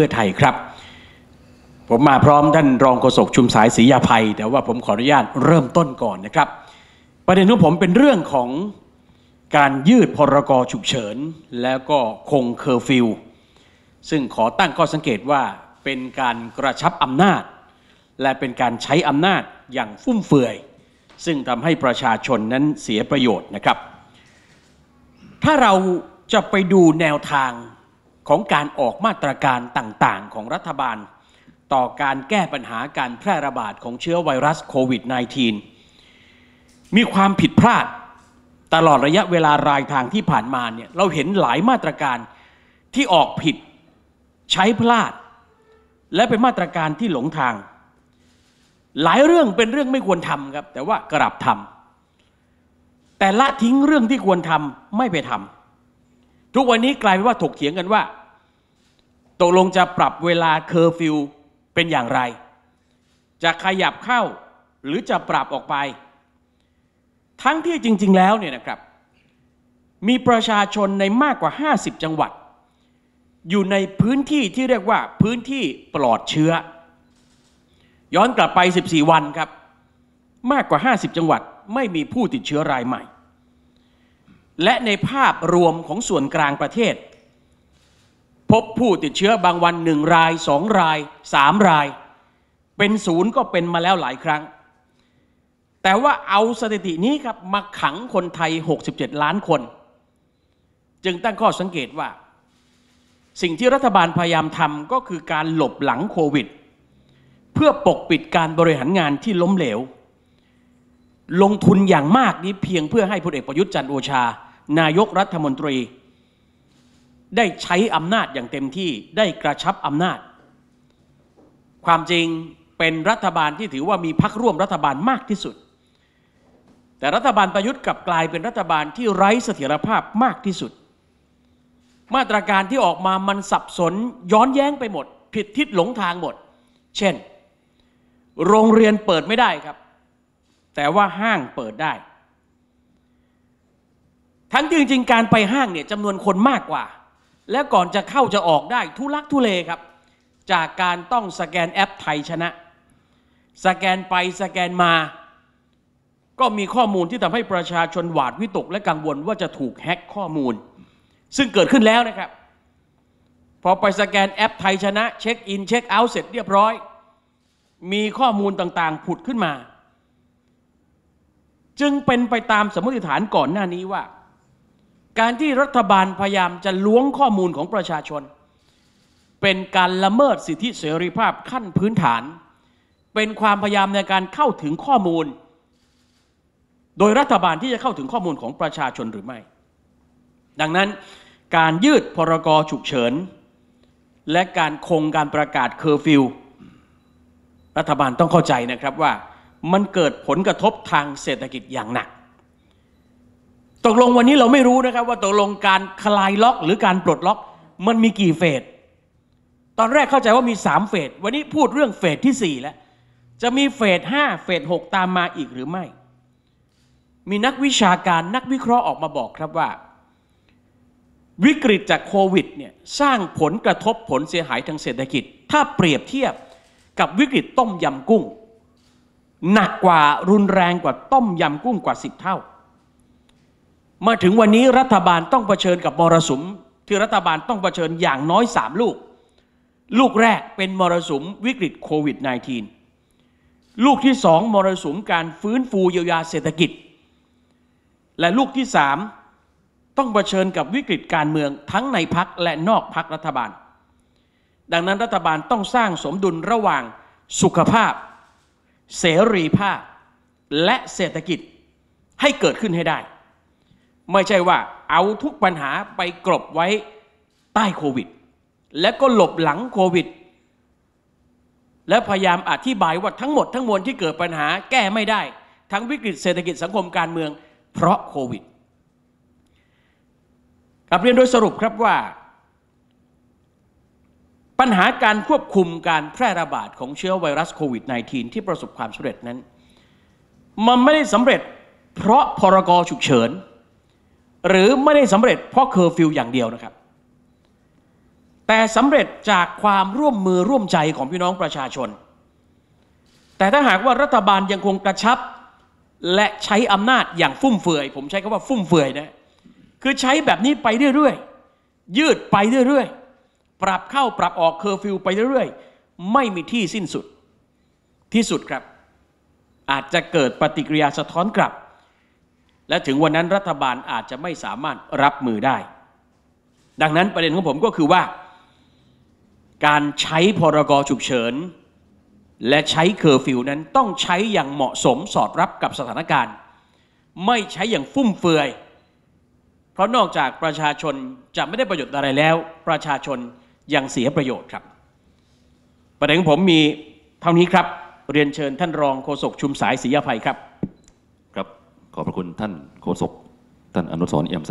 พื่อไทยครับ ผมมาพร้อมท่านรองโฆษกชุมสายศรียาภัยแต่ว่าผมขออนุญาตเริ่มต้นก่อนนะครับ ประเด็นของผมเป็นเรื่องของการยืดพรกฉุกเฉิน แล้วก็คงเคอร์ฟิวซึ่งขอตั้งข้อสังเกตว่าเป็นการกระชับอำนาจ และเป็นการใช้อำนาจอย่างฟุ่มเฟือยซึ่งทำให้ประชาชนนั้นเสียประโยชน์นะครับ ถ้าเราจะไปดูแนวทางของการออกมาตรการต่างๆ ของรัฐบาล ต่อการแก้ปัญหาการแพร่ระบาดของเชื้อไวรัสโควิด -19 มีความผิดพลาด ตลอดระยะเวลารายทางที่ผ่านมาเนี่ยเราเห็นหลายมาตรการที่ออกผิดใช้พลาด และเป็นมาตรการที่หลงทาง หลายเรื่องเป็นเรื่องไม่ควรทำครับ แต่ว่ากลับทำแต่ละทิ้งเรื่องที่ควรทำไม่ไปทำทุกวันนี้กลายเป็นว่าถกเถียงกันว่าตกลงจะปรับเวลาเคอร์ฟิวเป็นอย่างไร จะขยับเข้าหรือจะปรับออกไป ทั้งที่จริง ๆ แล้วเนี่ยนะครับ มีประชาชนในมากกว่า 50 จังหวัด อยู่ในพื้นที่ที่เรียกว่าพื้นที่ปลอดเชื้อ ย้อนกลับไป 14 วันครับ มากกว่า 50 จังหวัดไม่มีผู้ติดเชื้อรายใหม่ และในภาพรวมของส่วนกลางประเทศพบผู้ติดเชื้อบางวันหนึ่งรายสองรายสามราย เป็นศูนย์ก็เป็นมาแล้วหลายครั้ง แต่ว่าเอาสถิตินี้ครับ มาขังคนไทย 67 ล้านคน จึงตั้งข้อสังเกตว่า สิ่งที่รัฐบาลพยายามทำก็คือการหลบหลังโควิด เพื่อปกปิดการบริหารงานที่ล้มเหลว ลงทุนอย่างมากนี้เพียงเพื่อให้พลเอกประยุทธ์จันโอชา นายกรัฐมนตรีได้ใช้อำนาจอย่างเต็มที่ได้กระชับอำนาจ ความจริงเป็นรัฐบาลที่ถือว่ามีพักร่วมรัฐบาลมากที่สุด แต่รัฐบาลประยุทธ์กลับกลายเป็นรัฐบาลที่ไร้เสถียรภาพมากที่สุด มาตรการที่ออกมามันสับสนย้อนแย้งไปหมด ผิดทิศหลงทางหมด เช่น โรงเรียนเปิดไม่ได้ครับ แต่ว่าห้างเปิดได้ ทั้งจริงๆการไปห้างเนี่ยจำนวนคนมากกว่าและก่อนจะเข้าจะออกได้ทุลักทุเลครับ จากการต้องสแกนแอปไทยชนะ สแกนไปสแกนมา ก็มีข้อมูลที่ทำให้ประชาชนหวาดวิตกและกังวลว่าจะถูกแฮกข้อมูล ซึ่งเกิดขึ้นแล้วนะครับ พอไปสแกนแอปไทยชนะเช็คอินเช็คเอาท์เสร็จเรียบร้อย มีข้อมูลต่างๆ ผุดขึ้นมา จึงเป็นไปตามสมมติฐานก่อนหน้านี้ว่าการที่รัฐบาลพยายามจะล้วงข้อมูลของประชาชน เป็นการละเมิดสิทธิเสรีภาพขั้นพื้นฐาน เป็นความพยายามในการเข้าถึงข้อมูลโดยรัฐบาลที่จะเข้าถึงข้อมูลของประชาชนหรือไม่ ดังนั้นการยืดพรกฉุกเฉินและการคงการประกาศเคอร์ฟิวรัฐบาลต้องเข้าใจนะครับว่ามันเกิดผลกระทบทางเศรษฐกิจอย่างหนักตกลงวันนี้เราไม่รู้นะครับว่าตกลงการคลายล็อกหรือการปลดล็อกมันมีกี่เฟสตอนแรกเข้าใจว่ามี 3 เฟสวันนี้พูดเรื่องเฟสที่ 4 แล้ว จะมีเฟส5เฟส6ตามมาอีกหรือไม่ มีนักวิชาการนักวิเคราะห์ออกมาบอกครับว่า วิกฤตจากโควิดเนี่ยสร้างผลกระทบผลเสียหายทางเศรษฐกิจ ถ้าเปรียบเทียบกับวิกฤตต้มยำกุ้งหนักกว่ารุนแรงกว่าต้มยำกุ้งกว่า 10 เท่ามาถึงวันนี้รัฐบาลต้องเผชิญกับมรสุมที่รัฐบาลต้องเผชิญอย่างน้อย3ลูกลูกแรกเป็นมรสุมวิกฤตโควิด -19 ลูกที่สองมรสุมการฟื้นฟูเยียวยาเศรษฐกิจ และลูกที่สามต้องเผชิญกับวิกฤตการเมืองทั้งในพักและนอกพักรัฐบาล ดังนั้นรัฐบาลต้องสร้างสมดุลระหว่างสุขภาพ เสรีภาพ และเศรษฐกิจให้เกิดขึ้นให้ได้ไม่ใช่ว่าเอาทุกปัญหาไปกลบไว้ใต้โควิด และก็หลบหลังโควิด และพยายามอธิบายว่าทั้งหมดทั้งมวลที่เกิดปัญหาแก้ไม่ได้ ทั้งวิกฤตเศรษฐกิจสังคมการเมือง เพราะโควิดกลับเรียนโดยสรุปครับว่า ปัญหาการควบคุมการแพร่ระบาดของเชื้อไวรัสโควิด -19 ที่ประสบความสำเร็จนั้น มันไม่ได้สำเร็จเพราะพรกฉุกเฉินหรือไม่ได้สำเร็จเพราะเคอร์ฟิวอย่างเดียวนะครับ แต่สำเร็จจากความร่วมมือร่วมใจของพี่น้องประชาชน แต่ถ้าหากว่ารัฐบาลยังคงกระชับ และใช้อำนาจอย่างฟุ่มเฟือยผมใช้คำว่าฟุ่มเฟือยนะคือใช้แบบนี้ไปเรื่อย ๆ ยืดไปเรื่อย ๆ ปรับเข้าปรับออกเคอร์ฟิวไปเรื่อย ๆ ไม่มีที่สิ้นสุดที่สุดครับ อาจจะเกิดปฏิกิริยาสะท้อนกลับและถึงวันนั้นรัฐบาลอาจจะไม่สามารถรับมือได้ ดังนั้นประเด็นของผมก็คือว่า การใช้พรกฉุกเฉินและใช้เคอร์ฟิวนั้นต้องใช้อย่างเหมาะสมสอดรับกับสถานการณ์ ไม่ใช้อย่างฟุ่มเฟือย เพราะนอกจากประชาชนจะไม่ได้ประโยชน์อะไรแล้ว ประชาชนยังเสียประโยชน์ครับ ประเด็นของผมมีเท่านี้ครับเรียนเชิญท่านรองโฆษกชุมสายศรียภัยครับขอบพระคุณท่านโฆษกท่านอนุสรเอี่ยม